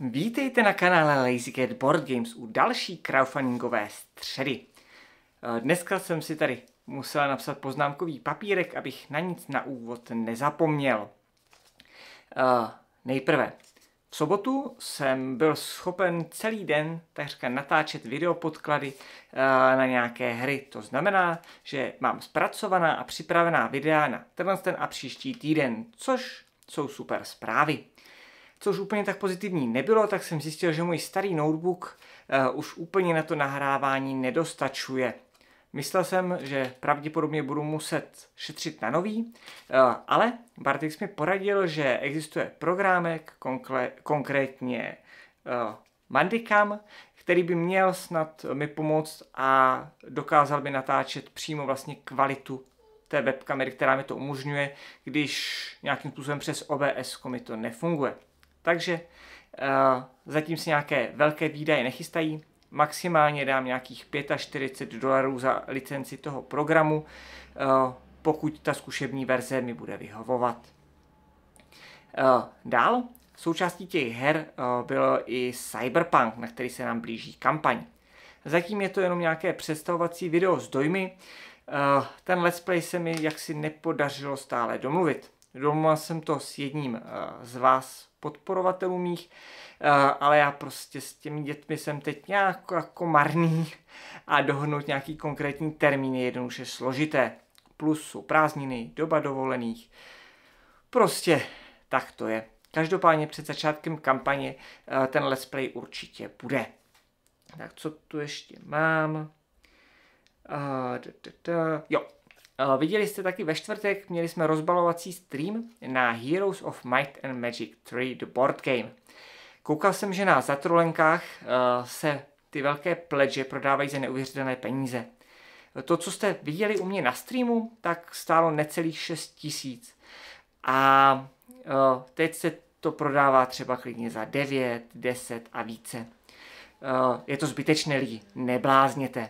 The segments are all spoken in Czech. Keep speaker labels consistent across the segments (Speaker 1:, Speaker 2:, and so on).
Speaker 1: Vítejte na kanále Lazy Cat Board Games u další crowdfundingové středy. Eh, dneska jsem si tady musel napsat poznámkový papírek, abych na nic na úvod nezapomněl. Eh, nejprve, v sobotu jsem byl schopen celý den takřka natáčet videopodklady eh, na nějaké hry. To znamená, že mám zpracovaná a připravená videa na tenhle ten a příští týden, což jsou super zprávy což úplně tak pozitivní nebylo, tak jsem zjistil, že můj starý notebook uh, už úplně na to nahrávání nedostačuje. Myslel jsem, že pravděpodobně budu muset šetřit na nový, uh, ale Bartix mi poradil, že existuje programek, konkle, konkrétně uh, Mandicam, který by měl snad mi pomoct a dokázal by natáčet přímo vlastně kvalitu té webkamery, která mi to umožňuje, když nějakým způsobem přes OBS mi to nefunguje. Takže uh, zatím si nějaké velké výdaje nechystají, maximálně dám nějakých 45 dolarů za licenci toho programu, uh, pokud ta zkušební verze mi bude vyhovovat. Uh, dál, součástí těch her uh, byl i Cyberpunk, na který se nám blíží kampaň. Zatím je to jenom nějaké představovací video s dojmy, ten let's play se mi jaksi nepodařilo stále domluvit. Domluvil jsem to s jedním z vás podporovatelů mých, eh, ale já prostě s těmi dětmi jsem teď nějak jako marný a dohodnout nějaký konkrétní termín je jednoduše složité. Plus jsou prázdniny, doba dovolených. Prostě tak to je. Každopádně před začátkem kampaně eh, ten let's play určitě bude. Tak co tu ještě mám? Uh, eh, da, da, da. Jo, Eh, viděli jste taky ve čtvrtek, měli jsme rozbalovací stream na Heroes of Might and Magic 3 The Board Game. Koukal jsem, že na zatrolenkách eh, se ty velké pledže prodávají za neuvěřitelné peníze. To, co jste viděli u mě na streamu, tak stálo necelých 6 tisíc. A eh, teď se to prodává třeba klidně za 9, 10 a více. Je to zbytečné lidi, neblázněte.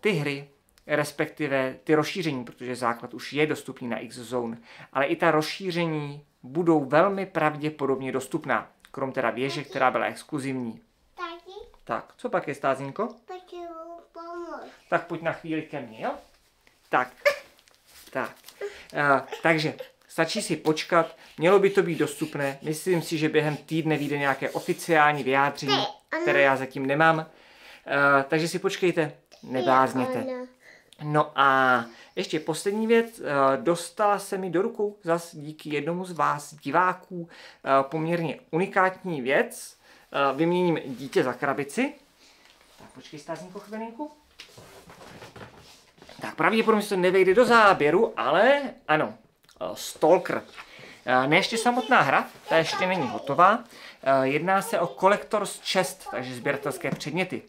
Speaker 1: Ty hry respektive ty rozšíření, protože základ už je dostupný na X-Zone, ale i ta rozšíření budou velmi pravděpodobně dostupná, krom teda věže, která byla exkluzivní. Tati? Tak, co pak je, Stázinko? Tak pojď na chvíli ke mně, jo? Tak, tak. Uh, takže stačí si počkat, mělo by to být dostupné. Myslím si, že během týdne vyjde nějaké oficiální vyjádření, které já zatím nemám. Uh, takže si počkejte, nebázněte. No a ještě poslední věc, eh, dostala se mi do rukou zas díky jednomu z vás diváků eh, poměrně unikátní věc. Eh, vyměním dítě za krabici. Tak počkej stázníko chvilinku. Tak pravděpodobně se to nevejde do záběru, ale ano, Stalker. Ne ještě samotná hra, ta ještě není hotová. Jedná se o kolektor z čest, takže sběratelské předměty.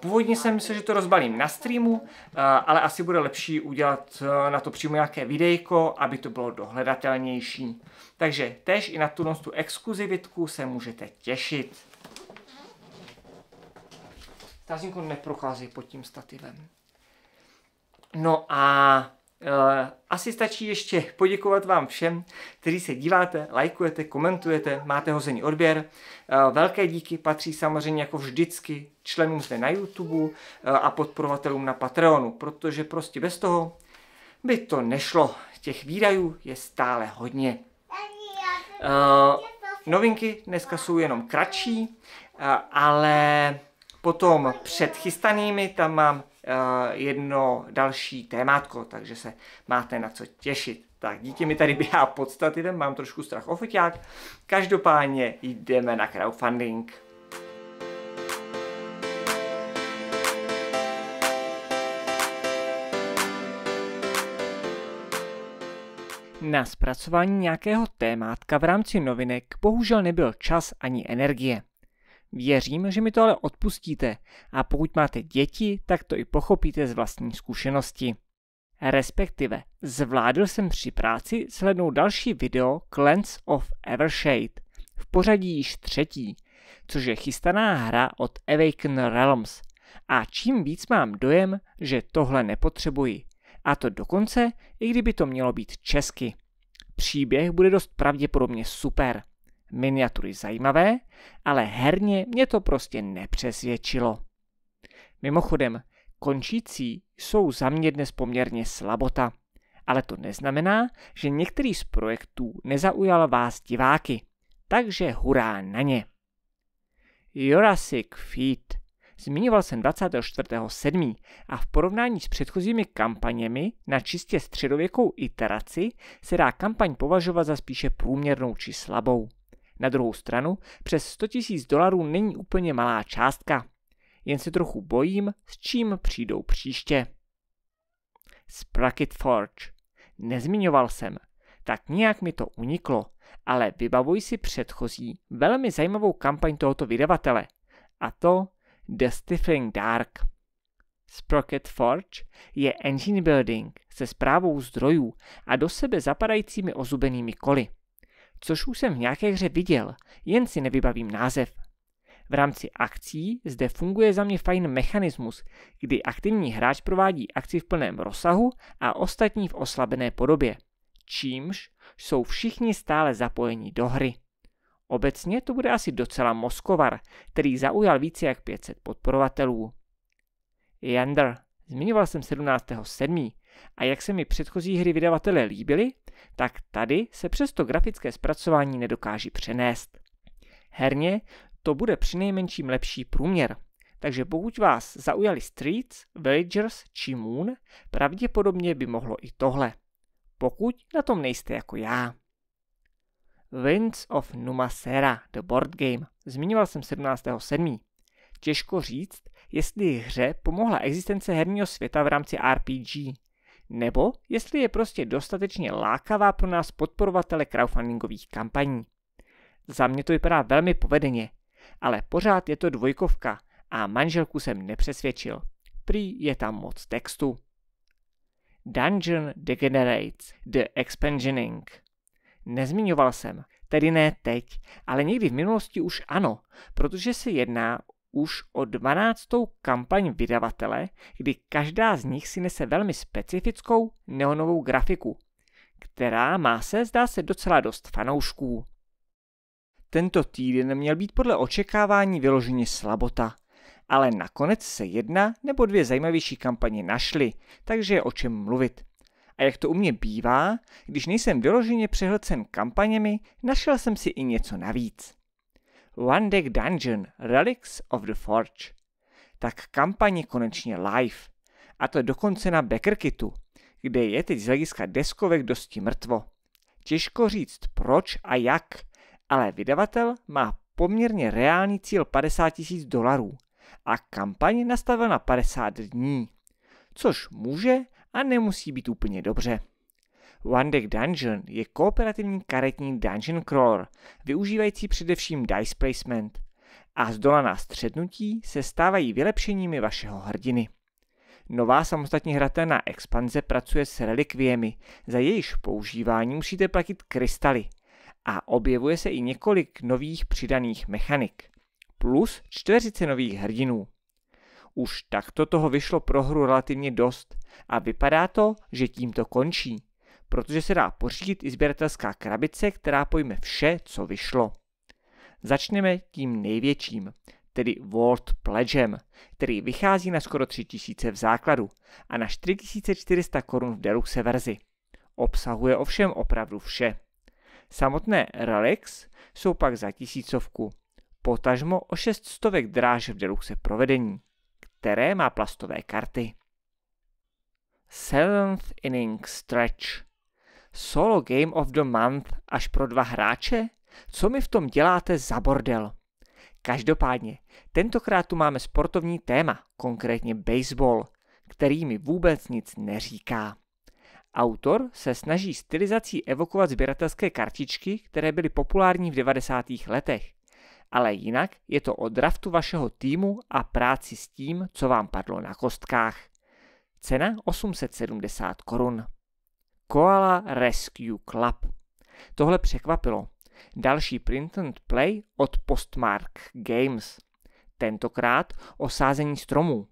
Speaker 1: Původně jsem myslel, že to rozbalím na streamu, ale asi bude lepší udělat e, na to přímo nějaké videjko, aby to bylo dohledatelnější. Takže tež i na tuto tu exkluzivitku se můžete těšit. Tazinko neprochází pod tím stativem. No a Eh, asi stačí ještě poděkovat vám všem, kteří se díváte, lajkujete, komentujete, máte hozený odběr. Eh, velké díky patří samozřejmě jako vždycky členům zde na YouTube eh, a podporovatelům na Patreonu, protože prostě bez toho by to nešlo. Těch výdajů je stále hodně. Novinky dneska jsou jenom kratší, ale potom před chystanými tam mám Eh, jedno další témátko, takže se máte na co těšit. Tak díky mi tady běhá podstaty, ten mám trošku strach o foťák. Každopádně jdeme na crowdfunding. Na zpracování nějakého témátka v rámci novinek bohužel nebyl čas ani energie. Věřím, že mi to ale odpustíte a pokud máte děti, tak to i pochopíte z vlastní zkušenosti. Respektive, zvládl jsem při práci slednout další video "Clans of Evershade, v pořadí již třetí, což je chystaná hra od Awaken Realms. A čím víc mám dojem, že tohle nepotřebuji. A to dokonce, i kdyby to mělo být česky. Příběh bude dost pravděpodobně super. Miniatury zajímavé, ale herně mě to prostě nepřesvědčilo. Mimochodem, končící jsou za mě dnes poměrně slabota, ale to neznamená, že některý z projektů nezaujal vás diváky, takže hurá na ně. Jurassic Feet Zmiňoval jsem 24.7. a v porovnání s předchozími kampaněmi na čistě středověkou iteraci se dá kampaň považovat za spíše průměrnou či slabou. Na druhou stranu, přes 100 000 dolarů není úplně malá částka. Jen se trochu bojím, s čím přijdou příště. Sprocket Forge. Nezmiňoval jsem. Tak nějak mi to uniklo, ale vybavuj si předchozí, velmi zajímavou kampaň tohoto vydavatele. A to The Stifling Dark. Sprocket Forge je engine building se zprávou zdrojů a do sebe zapadajícími ozubenými koly což už jsem v nějaké hře viděl, jen si nevybavím název. V rámci akcí zde funguje za mě fajn mechanismus, kdy aktivní hráč provádí akci v plném rozsahu a ostatní v oslabené podobě, čímž jsou všichni stále zapojeni do hry. Obecně to bude asi docela Moskovar, který zaujal více jak 500 podporovatelů. Yander. Zmiňoval jsem 17.7. A jak se mi předchozí hry vydavatele líbily, tak tady se přesto grafické zpracování nedokáží přenést. Herně to bude přinejmenším lepší průměr. Takže pokud vás zaujali Streets, Villagers či Moon, pravděpodobně by mohlo i tohle. Pokud na tom nejste jako já. Winds of Numasera, The Board Game. Zmiňoval jsem 17.7. Těžko říct, jestli hře pomohla existence herního světa v rámci RPG nebo jestli je prostě dostatečně lákavá pro nás podporovatele crowdfundingových kampaní. Za mě to vypadá velmi povedeně, ale pořád je to dvojkovka a manželku jsem nepřesvědčil. Prý je tam moc textu. Dungeon degenerates, the expansioning. Nezmiňoval jsem, tedy ne teď, ale někdy v minulosti už ano, protože se jedná už o 12. kampaň vydavatele, kdy každá z nich si nese velmi specifickou neonovou grafiku, která má se, zdá se, docela dost fanoušků. Tento týden měl být podle očekávání vyloženě slabota, ale nakonec se jedna nebo dvě zajímavější kampaně našly, takže je o čem mluvit. A jak to u mě bývá, když nejsem vyloženě přehlcen kampaněmi, našel jsem si i něco navíc. One Deck Dungeon Relics of the Forge. Tak kampaň je konečně live. A to dokonce na Backerkitu, kde je teď z hlediska deskovek dosti mrtvo. Těžko říct proč a jak, ale vydavatel má poměrně reálný cíl 50 tisíc dolarů a kampaň nastavil na 50 dní, což může a nemusí být úplně dobře. One Deck Dungeon je kooperativní karetní dungeon crawler, využívající především dice placement. A na střednutí se stávají vylepšeními vašeho hrdiny. Nová samostatně hratelná expanze pracuje s relikviemi, za jejíž používání musíte platit krystaly. A objevuje se i několik nových přidaných mechanik. Plus čtveřice nových hrdinů. Už takto toho vyšlo pro hru relativně dost a vypadá to, že tím to končí protože se dá pořídit i sběratelská krabice, která pojme vše, co vyšlo. Začneme tím největším, tedy World Pledgem, který vychází na skoro 3000 v základu a na 4400 korun v deluxe verzi. Obsahuje ovšem opravdu vše. Samotné Rolex jsou pak za tisícovku, potažmo o 600 dráž v deluxe provedení, které má plastové karty. Seventh Inning Stretch Solo Game of the Month až pro dva hráče? Co mi v tom děláte za bordel? Každopádně, tentokrát tu máme sportovní téma, konkrétně baseball, který mi vůbec nic neříká. Autor se snaží stylizací evokovat sběratelské kartičky, které byly populární v 90. letech. Ale jinak je to o draftu vašeho týmu a práci s tím, co vám padlo na kostkách. Cena 870 korun. Koala Rescue Club. Tohle překvapilo. Další print and play od Postmark Games. Tentokrát o sázení stromů.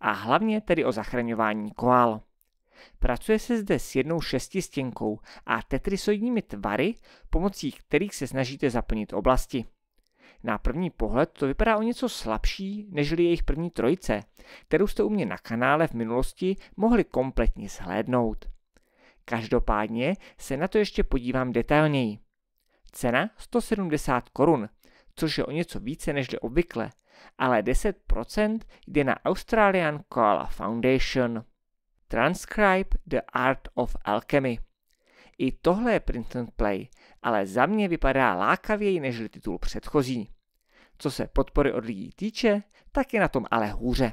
Speaker 1: A hlavně tedy o zachraňování koal. Pracuje se zde s jednou šestistěnkou a tetrisoidními tvary, pomocí kterých se snažíte zaplnit oblasti. Na první pohled to vypadá o něco slabší než jejich první trojice, kterou jste u mě na kanále v minulosti mohli kompletně zhlédnout. Každopádně se na to ještě podívám detailněji. Cena 170 korun, což je o něco více než obvykle, ale 10% jde na Australian Koala Foundation. Transcribe the Art of Alchemy. I tohle je print and Play, ale za mě vypadá lákavěji než titul předchozí. Co se podpory od lidí týče, tak je na tom ale hůře.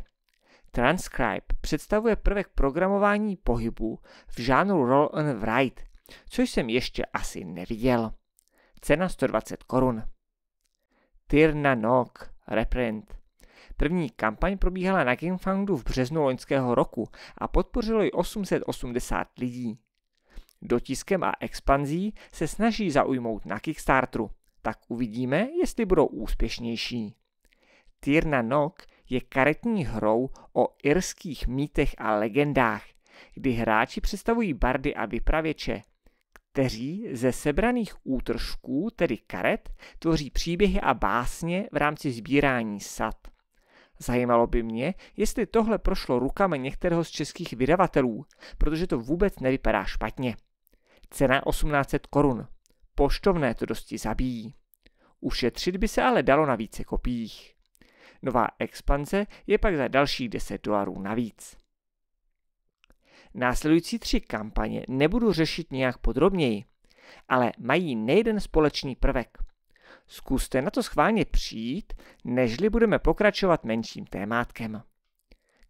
Speaker 1: Transcribe představuje prvek programování pohybu v žánru Roll and Write, což jsem ještě asi neviděl. Cena 120 korun. Tyrna nog reprint. První kampaň probíhala na Gamefoundu v březnu loňského roku a podpořilo ji 880 lidí. Dotiskem a expanzí se snaží zaujmout na Kickstarteru, tak uvidíme, jestli budou úspěšnější. Tyrna nog je karetní hrou o irských mýtech a legendách, kdy hráči představují bardy a vypravěče, kteří ze sebraných útržků, tedy karet, tvoří příběhy a básně v rámci sbírání sad. Zajímalo by mě, jestli tohle prošlo rukama některého z českých vydavatelů, protože to vůbec nevypadá špatně. Cena 1800 korun. Poštovné to dosti zabíjí. Ušetřit by se ale dalo na více kopiích. Nová expanze je pak za další 10 dolarů navíc. Následující tři kampaně nebudu řešit nějak podrobněji, ale mají nejeden společný prvek. Zkuste na to schválně přijít, nežli budeme pokračovat menším témátkem.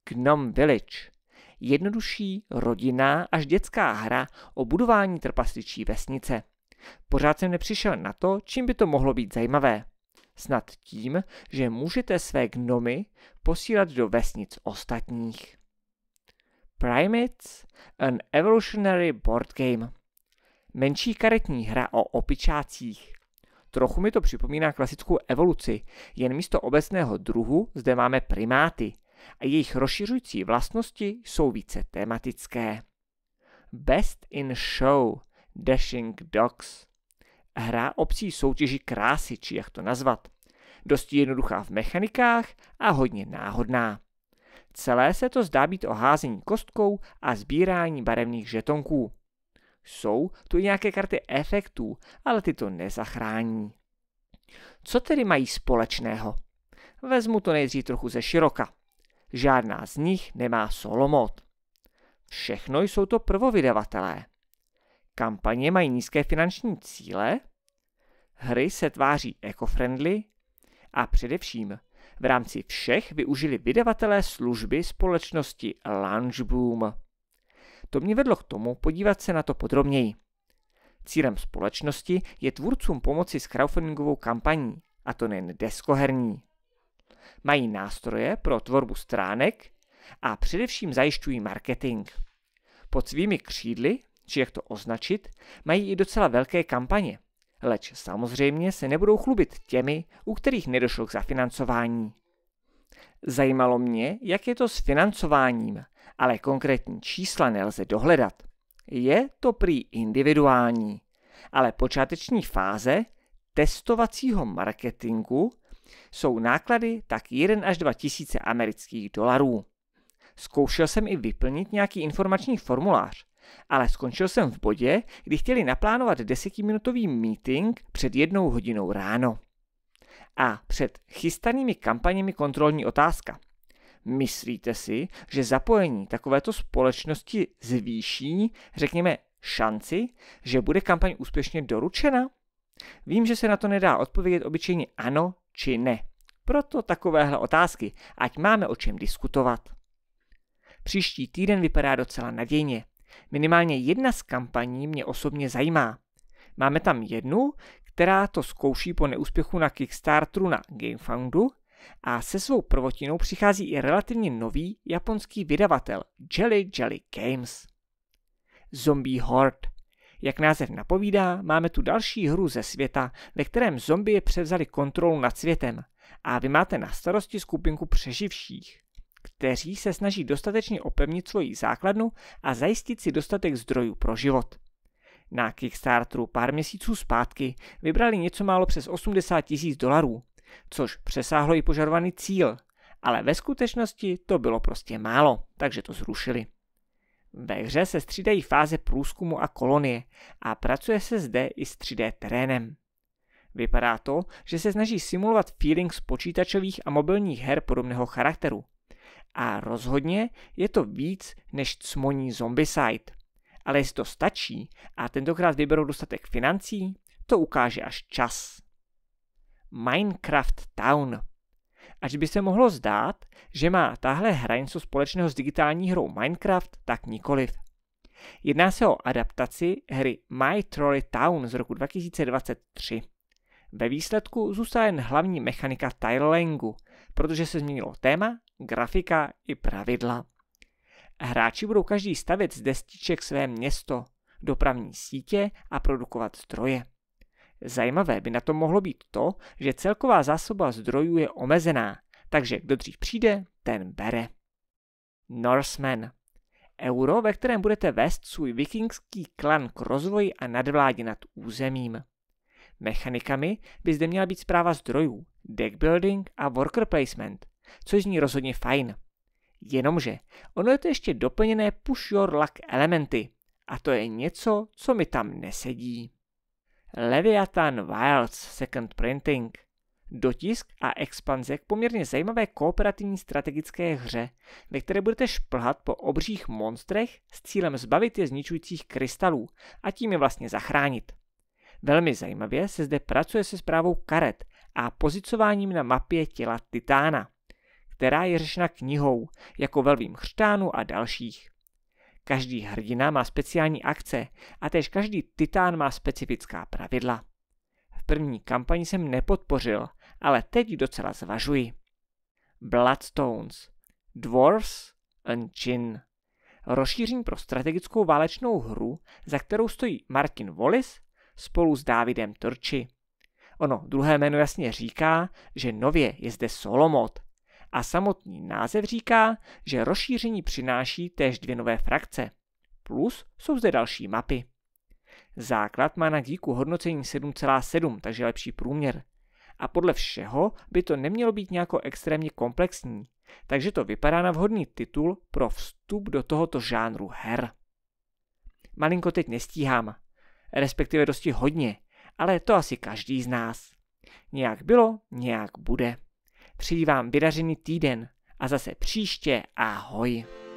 Speaker 1: Gnome Village jednodušší, rodinná až dětská hra o budování trpasličí vesnice. Pořád jsem nepřišel na to, čím by to mohlo být zajímavé snad tím, že můžete své gnomy posílat do vesnic ostatních. Primates an Evolutionary Board Game Menší karetní hra o opičácích. Trochu mi to připomíná klasickou evoluci, jen místo obecného druhu zde máme primáty a jejich rozšiřující vlastnosti jsou více tematické. Best in Show Dashing Dogs hra obcí soutěži krásy, či jak to nazvat. Dosti jednoduchá v mechanikách a hodně náhodná. Celé se to zdá být o házení kostkou a sbírání barevných žetonků. Jsou tu i nějaké karty efektů, ale ty to nezachrání. Co tedy mají společného? Vezmu to nejdřív trochu ze široka. Žádná z nich nemá solomot. Všechno jsou to prvovydavatelé. Kampaně mají nízké finanční cíle Hry se tváří eco-friendly jako a především v rámci všech využili vydavatelé služby společnosti Lunchboom. To mě vedlo k tomu podívat se na to podrobněji. Cílem společnosti je tvůrcům pomoci s crowdfundingovou kampaní, a to nejen deskoherní. Mají nástroje pro tvorbu stránek a především zajišťují marketing. Pod svými křídly, či jak to označit, mají i docela velké kampaně – leč samozřejmě se nebudou chlubit těmi, u kterých nedošlo k zafinancování. Zajímalo mě, jak je to s financováním, ale konkrétní čísla nelze dohledat. Je to prý individuální, ale počáteční fáze testovacího marketingu jsou náklady tak 1 až 2 tisíce amerických dolarů. Zkoušel jsem i vyplnit nějaký informační formulář, ale skončil jsem v bodě, kdy chtěli naplánovat desetiminutový meeting před jednou hodinou ráno. A před chystanými kampaněmi kontrolní otázka. Myslíte si, že zapojení takovéto společnosti zvýší, řekněme, šanci, že bude kampaň úspěšně doručena? Vím, že se na to nedá odpovědět obyčejně ano či ne. Proto takovéhle otázky, ať máme o čem diskutovat. Příští týden vypadá docela nadějně. Minimálně jedna z kampaní mě osobně zajímá. Máme tam jednu, která to zkouší po neúspěchu na Kickstarteru na GameFoundu a se svou prvotinou přichází i relativně nový japonský vydavatel Jelly Jelly Games. Zombie Horde. Jak název napovídá, máme tu další hru ze světa, ve kterém zombie převzali kontrolu nad světem a vy máte na starosti skupinku přeživších kteří se snaží dostatečně opevnit svoji základnu a zajistit si dostatek zdrojů pro život. Na Kickstarteru pár měsíců zpátky vybrali něco málo přes 80 tisíc dolarů, což přesáhlo i požadovaný cíl, ale ve skutečnosti to bylo prostě málo, takže to zrušili. Ve hře se střídají fáze průzkumu a kolonie a pracuje se zde i s 3D terénem. Vypadá to, že se snaží simulovat feeling z počítačových a mobilních her podobného charakteru, a rozhodně je to víc než cmoní Zombicide. Ale jestli to stačí a tentokrát vyberou dostatek financí, to ukáže až čas. Minecraft Town Ač by se mohlo zdát, že má tahle hra něco společného s digitální hrou Minecraft, tak nikoliv. Jedná se o adaptaci hry My Trolley Town z roku 2023. Ve výsledku zůstá jen hlavní mechanika tilelingu, protože se změnilo téma grafika i pravidla. Hráči budou každý stavět z destiček své město, dopravní sítě a produkovat stroje. Zajímavé by na to mohlo být to, že celková zásoba zdrojů je omezená, takže kdo dřív přijde, ten bere. Norseman Euro, ve kterém budete vést svůj vikingský klan k rozvoji a nadvládě nad územím. Mechanikami by zde měla být zpráva zdrojů, deck building a worker placement, což zní rozhodně fajn. Jenomže ono je to ještě doplněné push your luck elementy a to je něco, co mi tam nesedí. Leviathan Wilds Second Printing Dotisk a expanze k poměrně zajímavé kooperativní strategické hře, ve které budete šplhat po obřích monstrech s cílem zbavit je zničujících krystalů a tím je vlastně zachránit. Velmi zajímavě se zde pracuje se zprávou karet a pozicováním na mapě těla Titána která je řešena knihou, jako velvím chřtánu a dalších. Každý hrdina má speciální akce a též každý titán má specifická pravidla. V první kampani jsem nepodpořil, ale teď docela zvažuji. Bloodstones Dwarfs and Chin Rozšíření pro strategickou válečnou hru, za kterou stojí Martin Wallis spolu s Davidem Torči. Ono druhé jméno jasně říká, že nově je zde solomot, a samotný název říká, že rozšíření přináší též dvě nové frakce. Plus jsou zde další mapy. Základ má na díku hodnocení 7,7, takže lepší průměr. A podle všeho by to nemělo být nějako extrémně komplexní, takže to vypadá na vhodný titul pro vstup do tohoto žánru her. Malinko teď nestíhám, respektive dosti hodně, ale to asi každý z nás. Nějak bylo, nějak bude. Přeji vám vydařený týden a zase příště ahoj.